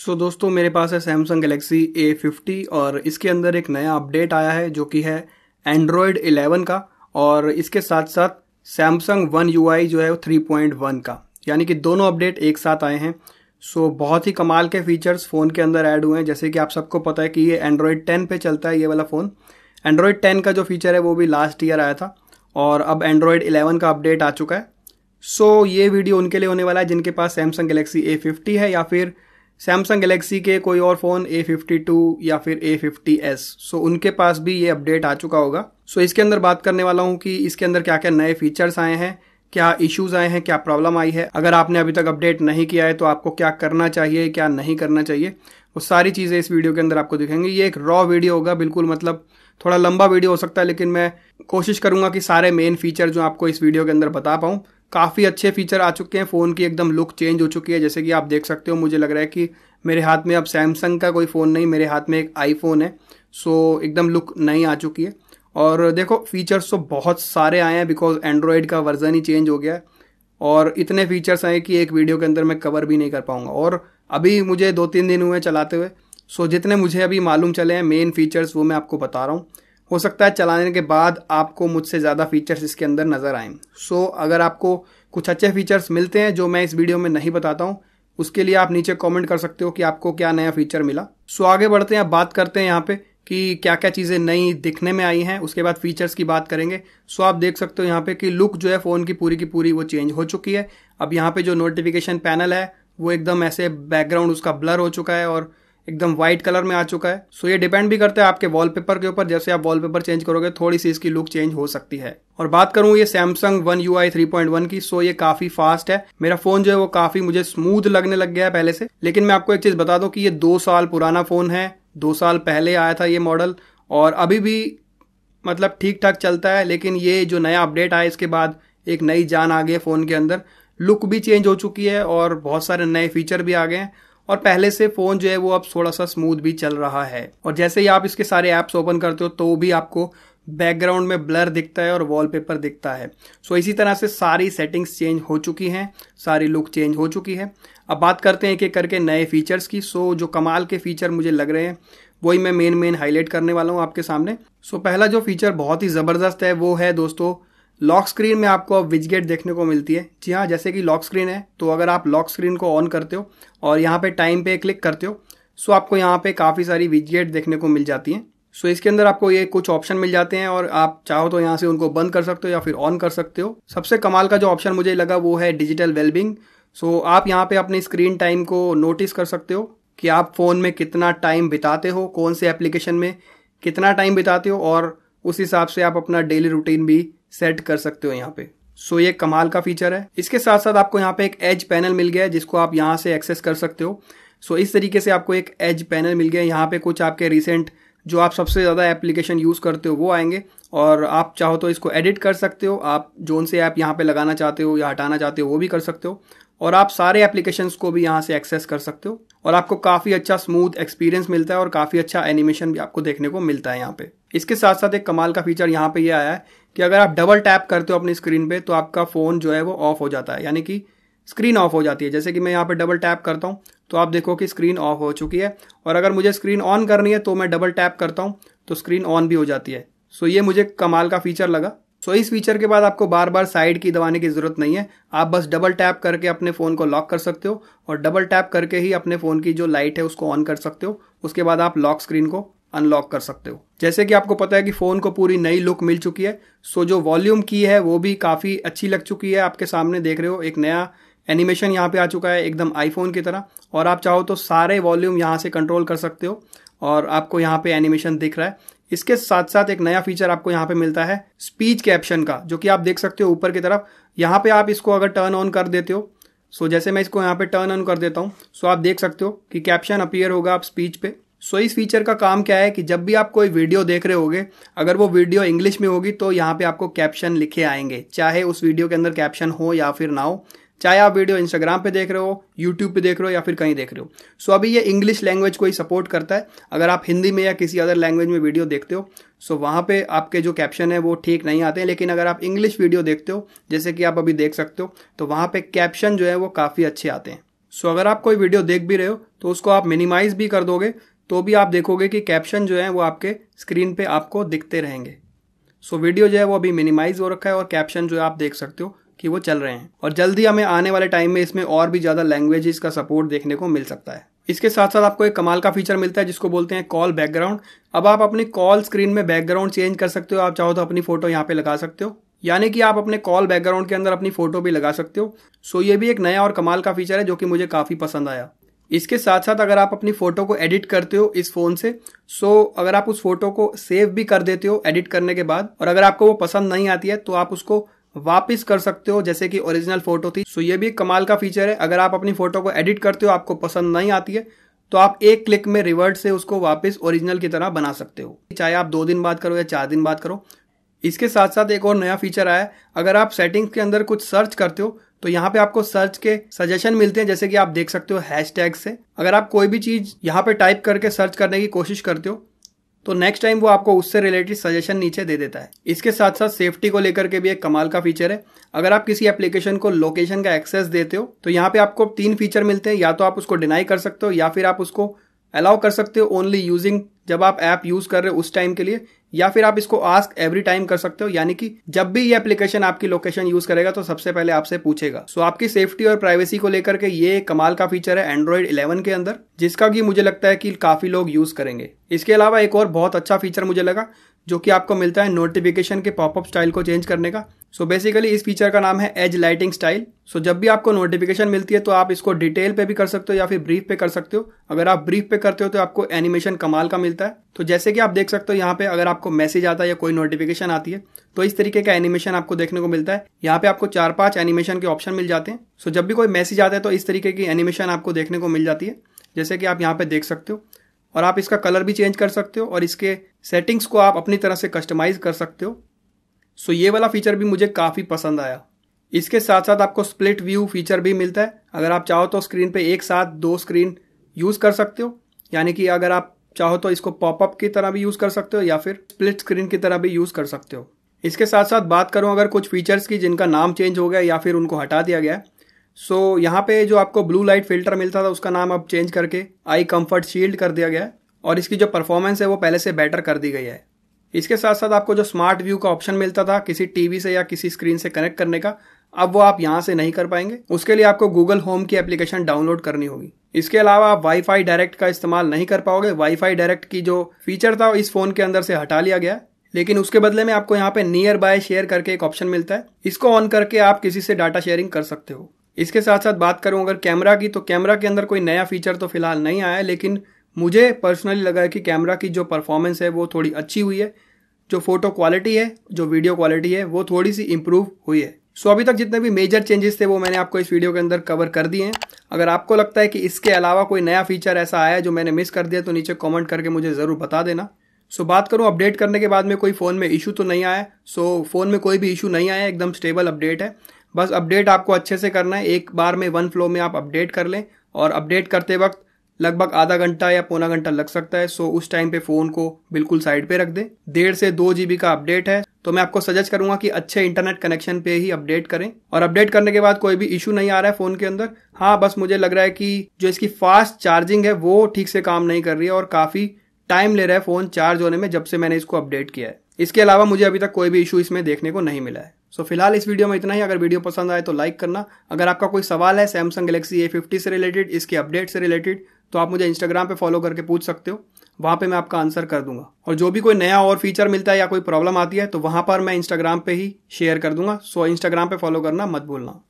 सो so, दोस्तों मेरे पास है सैमसंग गलेक्सी ए फिफ्टी और इसके अंदर एक नया अपडेट आया है जो कि है एंड्रॉयड 11 का और इसके साथ साथ सैमसंग वन यू जो है वो 3.1 का यानी कि दोनों अपडेट एक साथ आए हैं सो so, बहुत ही कमाल के फीचर्स फ़ोन के अंदर ऐड हुए हैं जैसे कि आप सबको पता है कि ये एंड्रॉयड टेन पे चलता है ये वाला फ़ोन एंड्रॉयड टेन का जो फीचर है वो भी लास्ट ईयर आया था और अब एंड्रॉयड इलेवन का अपडेट आ चुका है सो so, ये वीडियो उनके लिए होने वाला है जिनके पास सैमसंग गलेक्सी ए फिफ्टी है या फिर सैमसंग गलेक्सी के कोई और फ़ोन ए फिफ्टी टू या फिर ए फिफ्टी एस सो उनके पास भी ये अपडेट आ चुका होगा सो so, इसके अंदर बात करने वाला हूँ कि इसके अंदर क्या क्या नए फीचर्स आए हैं क्या इश्यूज आए हैं क्या प्रॉब्लम आई है अगर आपने अभी तक अपडेट नहीं किया है तो आपको क्या करना चाहिए क्या नहीं करना चाहिए वो सारी चीज़ें इस वीडियो के अंदर आपको दिखेंगी ये एक रॉ वीडियो होगा बिल्कुल मतलब थोड़ा लंबा वीडियो हो सकता है लेकिन मैं कोशिश करूंगा कि सारे मेन फीचर जो आपको इस वीडियो के अंदर बता पाऊँ काफ़ी अच्छे फीचर आ चुके हैं फ़ोन की एकदम लुक चेंज हो चुकी है जैसे कि आप देख सकते हो मुझे लग रहा है कि मेरे हाथ में अब सैमसंग का कोई फ़ोन नहीं मेरे हाथ में एक आईफोन है सो एकदम लुक नई आ चुकी है और देखो फीचर्स तो बहुत सारे आए हैं बिकॉज एंड्रॉयड का वर्ज़न ही चेंज हो गया है और इतने फीचर्स आए कि एक वीडियो के अंदर मैं कवर भी नहीं कर पाऊँगा और अभी मुझे दो तीन दिन हुए चलाते हुए सो जितने मुझे अभी मालूम चले हैं मेन फीचर्स वो मैं आपको बता रहा हूँ हो सकता है चलाने के बाद आपको मुझसे ज़्यादा फीचर्स इसके अंदर नज़र आए सो so, अगर आपको कुछ अच्छे फीचर्स मिलते हैं जो मैं इस वीडियो में नहीं बताता हूँ उसके लिए आप नीचे कमेंट कर सकते हो कि आपको क्या नया फीचर मिला सो so, आगे बढ़ते हैं बात करते हैं यहाँ पे कि क्या क्या चीज़ें नई दिखने में आई हैं उसके बाद फीचर्स की बात करेंगे सो so, आप देख सकते हो यहाँ पे कि लुक जो है फ़ोन की पूरी की पूरी वो चेंज हो चुकी है अब यहाँ पे जो नोटिफिकेशन पैनल है वो एकदम ऐसे बैकग्राउंड उसका ब्लर हो चुका है और एकदम व्हाइट कलर में आ चुका है सो ये डिपेंड भी करता है आपके वॉलपेपर के ऊपर जैसे आप वॉलपेपर चेंज करोगे थोड़ी सी इसकी लुक चेंज हो सकती है और बात करूं ये Samsung one U I three point one की सो ये काफी फास्ट है मेरा फोन जो है वो काफी मुझे स्मूथ लगने लग गया है पहले से लेकिन मैं आपको एक चीज बता दूं कि ये दो साल पुराना फोन है दो साल पहले आया था ये मॉडल और अभी भी मतलब ठीक ठाक चलता है लेकिन ये जो नया अपडेट आया इसके बाद एक नई जान आ गई है फ़ोन के अंदर लुक भी चेंज हो चुकी है और बहुत सारे नए फीचर भी आ गए हैं और पहले से फ़ोन जो है वो अब थोड़ा सा स्मूथ भी चल रहा है और जैसे ही आप इसके सारे ऐप्स ओपन करते हो तो भी आपको बैकग्राउंड में ब्लर दिखता है और वॉलपेपर दिखता है सो इसी तरह से सारी सेटिंग्स चेंज हो चुकी हैं सारी लुक चेंज हो चुकी है अब बात करते हैं एक एक करके नए फीचर्स की सो जो कमाल के फीचर मुझे लग रहे हैं वही मैं मेन मेन हाईलाइट करने वाला हूँ आपके सामने सो पहला जो फीचर बहुत ही ज़बरदस्त है वो है दोस्तों लॉक स्क्रीन में आपको अब विजगेट देखने को मिलती है जी हाँ जैसे कि लॉक स्क्रीन है तो अगर आप लॉक स्क्रीन को ऑन करते हो और यहाँ पे टाइम पे क्लिक करते हो सो आपको यहाँ पे काफ़ी सारी विजगेट देखने को मिल जाती हैं सो इसके अंदर आपको ये कुछ ऑप्शन मिल जाते हैं और आप चाहो तो यहाँ से उनको बंद कर सकते हो या फिर ऑन कर सकते हो सबसे कमाल का जो ऑप्शन मुझे लगा वो है डिजिटल वेलबिंग सो आप यहाँ पे अपनी स्क्रीन टाइम को नोटिस कर सकते हो कि आप फ़ोन में कितना टाइम बिताते हो कौन से एप्लीकेशन में कितना टाइम बिताते हो और उस हिसाब से आप अपना डेली रूटीन भी सेट कर सकते हो यहाँ पे सो so, ये कमाल का फीचर है इसके साथ साथ आपको यहाँ पे एक एज पैनल मिल गया है जिसको आप यहाँ से एक्सेस कर सकते हो सो so, इस तरीके से आपको एक एज पैनल मिल गया है यहाँ पे कुछ आपके रिसेंट जो आप सबसे ज़्यादा एप्लीकेशन यूज़ करते हो वो आएंगे और आप चाहो तो इसको एडिट कर सकते हो आप जोन से ऐप यहाँ पे लगाना चाहते हो या हटाना चाहते हो वो भी कर सकते हो और आप सारे एप्लीकेशंस को भी यहाँ से एक्सेस कर सकते हो और आपको काफ़ी अच्छा स्मूथ एक्सपीरियंस मिलता है और काफ़ी अच्छा एनिमेशन भी आपको देखने को मिलता है यहाँ पे इसके साथ साथ एक कमाल का फीचर यहाँ पे ये यह आया है कि अगर आप डबल टैप करते हो अपनी स्क्रीन पे तो आपका फ़ोन जो है वो ऑफ हो जाता है यानी कि स्क्रीन ऑफ हो जाती है जैसे कि मैं यहाँ पर डबल टैप करता हूँ तो आप देखो कि स्क्रीन ऑफ हो चुकी है और अगर मुझे स्क्रीन ऑन करनी है तो मैं डबल टैप करता हूँ तो स्क्रीन ऑन भी हो जाती है सो ये मुझे कमाल का फीचर लगा सो इस फीचर के बाद आपको बार बार साइड की दबाने की ज़रूरत नहीं है आप बस डबल टैप करके अपने फ़ोन को लॉक कर सकते हो और डबल टैप करके ही अपने फ़ोन की जो लाइट है उसको ऑन कर सकते हो उसके बाद आप लॉक स्क्रीन को अनलॉक कर सकते हो जैसे कि आपको पता है कि फ़ोन को पूरी नई लुक मिल चुकी है सो जो वॉल्यूम की है वो भी काफ़ी अच्छी लग चुकी है आपके सामने देख रहे हो एक नया एनिमेशन यहाँ पे आ चुका है एकदम आईफोन की तरह और आप चाहो तो सारे वॉल्यूम यहाँ से कंट्रोल कर सकते हो और आपको यहाँ पे एनिमेशन दिख रहा है इसके साथ साथ एक नया फीचर आपको यहाँ पे मिलता है स्पीच कैप्शन का जो कि आप देख सकते हो ऊपर की तरफ यहाँ पे आप इसको अगर टर्न ऑन कर देते हो सो जैसे मैं इसको यहाँ पे टर्न ऑन कर देता हूँ सो आप देख सकते हो कि कैप्शन अपियर होगा आप स्पीच पे सो so, इस फीचर का काम क्या है कि जब भी आप कोई वीडियो देख रहे होगे अगर वो वीडियो इंग्लिश में होगी तो यहाँ पे आपको कैप्शन लिखे आएंगे चाहे उस वीडियो के अंदर कैप्शन हो या फिर ना हो चाहे आप वीडियो इंस्टाग्राम पे देख रहे हो यूट्यूब पे देख रहे हो या फिर कहीं देख रहे हो सो so, अभी ये इंग्लिश लैंग्वेज को ही सपोर्ट करता है अगर आप हिंदी में या किसी अदर लैंग्वेज में वीडियो देखते हो सो so, वहाँ पे आपके जो कैप्शन है वो ठीक नहीं आते हैं लेकिन अगर आप इंग्लिश वीडियो देखते हो जैसे कि आप अभी देख सकते हो तो वहाँ पे कैप्शन जो है वो काफ़ी अच्छे आते हैं सो so, अगर आप कोई वीडियो देख भी रहे हो तो उसको आप मिनिमाइज भी कर दोगे तो भी आप देखोगे कि कैप्शन जो है वो आपके स्क्रीन पे आपको दिखते रहेंगे सो so, वीडियो जो है वो अभी मिनिमाइज हो रखा है और कैप्शन जो है आप देख सकते हो कि वो चल रहे हैं और जल्दी हमें आने वाले टाइम में इसमें और भी ज़्यादा लैंग्वेजेस का सपोर्ट देखने को मिल सकता है इसके साथ साथ आपको एक कमाल का फीचर मिलता है जिसको बोलते हैं कॉल बैकग्राउंड अब आप अपनी कॉल स्क्रीन में बैकग्राउंड चेंज कर सकते हो आप चाहो तो अपनी फोटो यहाँ पे लगा सकते हो यानी कि आप अपने कॉल बैकग्राउंड के अंदर अपनी फोटो भी लगा सकते हो सो ये भी एक नया और कमाल का फीचर है जो कि मुझे काफ़ी पसंद आया इसके साथ साथ अगर आप अपनी फ़ोटो को एडिट करते हो इस फ़ोन से सो अगर आप उस फ़ोटो को सेव भी कर देते हो एडिट करने के बाद और अगर आपको वो पसंद नहीं आती है तो आप उसको वापस कर सकते हो जैसे कि ओरिजिनल फ़ोटो थी सो ये भी कमाल का फीचर है अगर आप अपनी फ़ोटो को एडिट करते हो आपको पसंद नहीं आती है तो आप एक क्लिक में रिवर्ट से उसको वापस ओरिजिनल की तरह बना सकते हो चाहे आप दो दिन बाद करो या चार दिन बाद करो इसके साथ साथ एक और नया फीचर आया है अगर आप सेटिंग्स के अंदर कुछ सर्च करते हो तो यहाँ पे आपको सर्च के सजेशन मिलते हैं जैसे कि आप देख सकते हो हैश से अगर आप कोई भी चीज़ यहाँ पे टाइप करके सर्च करने की कोशिश करते हो तो नेक्स्ट टाइम वो आपको उससे रिलेटेड सजेशन नीचे दे देता है इसके साथ साथ सेफ्टी को लेकर के भी एक कमाल का फीचर है अगर आप किसी एप्लीकेशन को लोकेशन का एक्सेस देते हो तो यहाँ पे आपको तीन फीचर मिलते हैं या तो आप उसको डिनाई कर सकते हो या फिर आप उसको अलाउ कर सकते हो ओनली यूजिंग जब आप ऐप यूज कर रहे हो उस टाइम के लिए या फिर आप इसको आस्क एवरी टाइम कर सकते हो यानी कि जब भी ये एप्लीकेशन आपकी लोकेशन यूज करेगा तो सबसे पहले आपसे पूछेगा सो so, आपकी सेफ्टी और प्राइवेसी को लेकर के ये कमाल का फीचर है एंड्रॉइड 11 के अंदर जिसका कि मुझे लगता है कि काफी लोग यूज करेंगे इसके अलावा एक और बहुत अच्छा फीचर मुझे लगा जो कि आपको मिलता है नोटिफिकेशन के पॉपअप स्टाइल को चेंज करने का सो बेसिकली इस फीचर का नाम है एज लाइटिंग स्टाइल सो जब भी आपको नोटिफिकेशन मिलती है तो आप इसको डिटेल पे भी कर सकते हो या फिर ब्रीफ पे कर सकते हो अगर आप ब्रीफ पे करते हो तो आपको एनिमेशन कमाल का मिलता है तो जैसे कि आप देख सकते हो यहाँ पे अगर आपको मैसेज आता है या कोई नोटिफिकेशन आती है तो इस तरीके का एनिमेशन आपको देखने को मिलता है यहाँ पे आपको चार पांच एनिमेशन के ऑप्शन मिल जाते हैं सो जब भी कोई मैसेज आता है तो इस तरीके की एनिमेशन आपको देखने को मिल जाती है जैसे कि आप यहाँ पे देख सकते हो और आप इसका कलर भी चेंज कर सकते हो और इसके सेटिंग्स को आप अपनी तरह से कस्टमाइज कर सकते हो सो ये वाला फीचर भी मुझे काफ़ी पसंद आया इसके साथ साथ आपको स्प्लिट व्यू फीचर भी मिलता है अगर आप चाहो तो स्क्रीन पे एक साथ दो स्क्रीन यूज़ कर सकते हो यानी कि अगर आप चाहो तो इसको पॉपअप की तरह भी यूज़ कर सकते हो या फिर स्प्लिट स्क्रीन की तरह भी यूज़ कर सकते हो इसके साथ साथ बात करूँ अगर कुछ फीचर्स की जिनका नाम चेंज हो गया या फिर उनको हटा दिया गया सो so, यहाँ पे जो आपको ब्लू लाइट फिल्टर मिलता था उसका नाम अब चेंज करके आई कंफर्ट शील्ड कर दिया गया है और इसकी जो परफॉर्मेंस है वो पहले से बेटर कर दी गई है इसके साथ साथ आपको जो स्मार्ट व्यू का ऑप्शन मिलता था किसी टीवी से या किसी स्क्रीन से कनेक्ट करने का अब वो आप यहाँ से नहीं कर पाएंगे उसके लिए आपको गूगल होम की एप्लीकेशन डाउनलोड करनी होगी इसके अलावा आप वाईफाई डायरेक्ट का इस्तेमाल नहीं कर पाओगे वाईफाई डायरेक्ट की जो फीचर था इस फोन के अंदर से हटा लिया गया लेकिन उसके बदले में आपको यहाँ पे नियर बाय शेयर करके एक ऑप्शन मिलता है इसको ऑन करके आप किसी से डाटा शेयरिंग कर सकते हो इसके साथ साथ बात करूँ अगर कैमरा की तो कैमरा के अंदर कोई नया फीचर तो फिलहाल नहीं आया लेकिन मुझे पर्सनली लगा है कि कैमरा की जो परफॉर्मेंस है वो थोड़ी अच्छी हुई है जो फोटो क्वालिटी है जो वीडियो क्वालिटी है वो थोड़ी सी इम्प्रूव हुई है सो so, अभी तक जितने भी मेजर चेंजेस थे वो मैंने आपको इस वीडियो के अंदर कवर कर दिए हैं अगर आपको लगता है कि इसके अलावा कोई नया फीचर ऐसा आया जो मैंने मिस कर दिया तो नीचे कमेंट करके मुझे ज़रूर बता देना सो so, बात करूँ अपडेट करने के बाद में कोई फ़ोन में इशू तो नहीं आया सो so, फ़ोन में कोई भी इशू नहीं आया एकदम स्टेबल अपडेट है बस अपडेट आपको अच्छे से करना है एक बार में वन फ्लो में आप अपडेट कर लें और अपडेट करते वक्त लगभग आधा घंटा या पौना घंटा लग सकता है सो उस टाइम पे फोन को बिल्कुल साइड पे रख दें डेढ़ से दो जीबी का अपडेट है तो मैं आपको सजेस्ट करूंगा कि अच्छे इंटरनेट कनेक्शन पे ही अपडेट करें और अपडेट करने के बाद कोई भी इशू नहीं आ रहा है फोन के अंदर हाँ बस मुझे लग रहा है कि जो इसकी फास्ट चार्जिंग है वो ठीक से काम नहीं कर रही है और काफी टाइम ले रहा है फोन चार्ज होने में जब से मैंने इसको अपडेट किया है इसके अलावा मुझे अभी तक कोई भी इशू इसमें देखने को नहीं मिला है सो so, फिलहाल इस वीडियो में इतना ही अगर वीडियो पसंद आए तो लाइक करना अगर आपका कोई सवाल है सैमसंग गलेक्सी ए फिफ्टी से रिलेटेड इसके अपडेट से रिलेटेड तो आप मुझे इंस्टाग्राम पे फॉलो करके पूछ सकते हो वहाँ पे मैं आपका आंसर कर दूंगा और जो भी कोई नया और फीचर मिलता है या कोई प्रॉब्लम आती है तो वहाँ पर मैं इंस्टाग्राम पे ही शेयर कर दूंगा सो इंस्टाग्राम पे फॉलो करना मत भूलना